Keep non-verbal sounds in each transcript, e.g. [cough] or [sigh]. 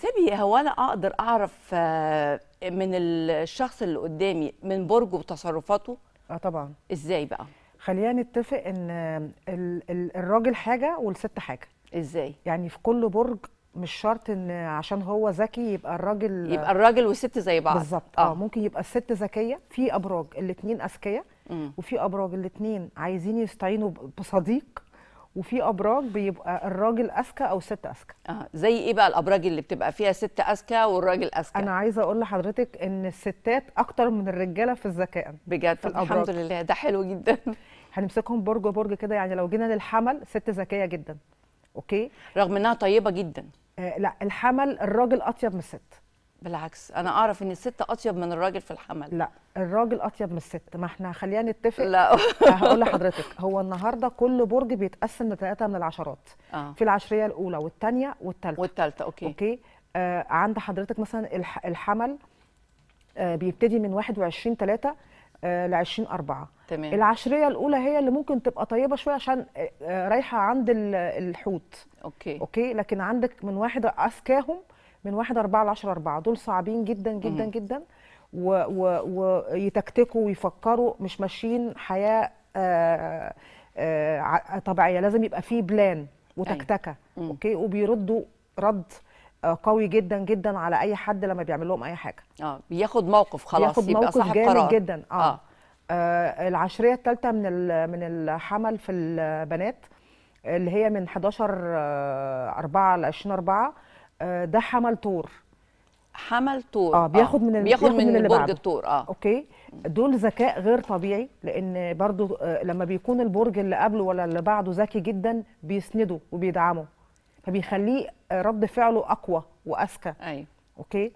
سيبي إيه؟ هو انا اقدر اعرف آه، من الشخص اللي قدامي من برجه وتصرفاته اه طبعا ازاي بقى خلينا نتفق ان الراجل حاجه والست حاجه ازاي يعني في كل برج مش شرط ان عشان هو ذكي يبقى الراجل يبقى الراجل والست زي بعض بالظبط آه. اه ممكن يبقى الست ذكيه في ابراج الاثنين اذكياء وفي ابراج الاثنين عايزين يستعينوا بصديق وفي ابراج بيبقى الراجل اذكى او الست اذكى اه زي ايه بقى الابراج اللي بتبقى فيها ست اذكى والراجل اذكى انا عايزه اقول لحضرتك ان الستات اكتر من الرجاله في الذكاء بجد في الأبراج. الحمد لله ده حلو جدا [laughs] هنمسكهم برج برج كده يعني لو جينا للحمل ست ذكيه جدا اوكي رغم انها طيبه جدا آه لا الحمل الراجل اطيب من الست بالعكس انا اعرف ان الست اطيب من الراجل في الحمل لا الراجل اطيب من الست ما احنا خلينا نتفق لا [laughs] هقول لحضرتك هو النهارده كل برج بيتقسم لثلاثه من العشرات آه. في العشريه الاولى والثانيه والثالثه والثالثه اوكي اوكي آه عند حضرتك مثلا الحمل آه بيبتدي من 21 3 ل 20 4 تمام العشريه الاولى هي اللي ممكن تبقى طيبه شويه عشان آه، آه، رايحه عند الحوت اوكي اوكي لكن عندك من واحد اذكاهم من 1 4 ل 10 4 دول صعبين جدا جدا مم. جدا ويتكتكوا ويفكروا مش ماشيين حياه آآ آه، آآ آه، طبيعيه لازم يبقى فيه بلان وتكتكه أيوة. اوكي وبيردوا رد آه، قوي جدا جدا على اي حد لما بيعمل لهم اي حاجه اه بياخد موقف خلاص بياخد يبقى موقف صاحب قرار جدا آه. آه. آه العشريه الثالثه من من الحمل في البنات اللي هي من 11 4 ل 20 4 آه، ده حمل طور حمل طور اه بياخد آه. من بياخد, من, من برج الطور اه اوكي دول ذكاء غير طبيعي لان برضو آه، لما بيكون البرج اللي قبله ولا اللي بعده ذكي جدا بيسنده وبيدعمه فبيخليه آه، رد فعله اقوى واذكى ايوه اوكي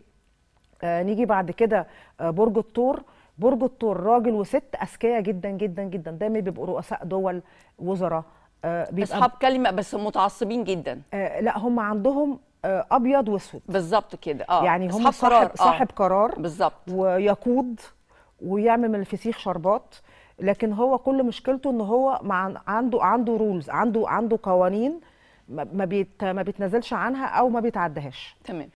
آه نيجي بعد كده آه برج الثور برج الثور راجل وست اذكياء جدا جدا جدا دايما بيبقوا رؤساء دول وزراء آه اصحاب كلمه بس متعصبين جدا آه لا هم عندهم آه، ابيض واسود بالظبط كده اه يعني هم صاحب قرار. آه. صاحب آه. قرار بالظبط ويقود ويعمل من الفسيخ شربات لكن هو كل مشكلته ان هو مع عنده عنده رولز عنده عنده قوانين ما بيت ما بيتنازلش عنها او ما بيتعدهاش تمام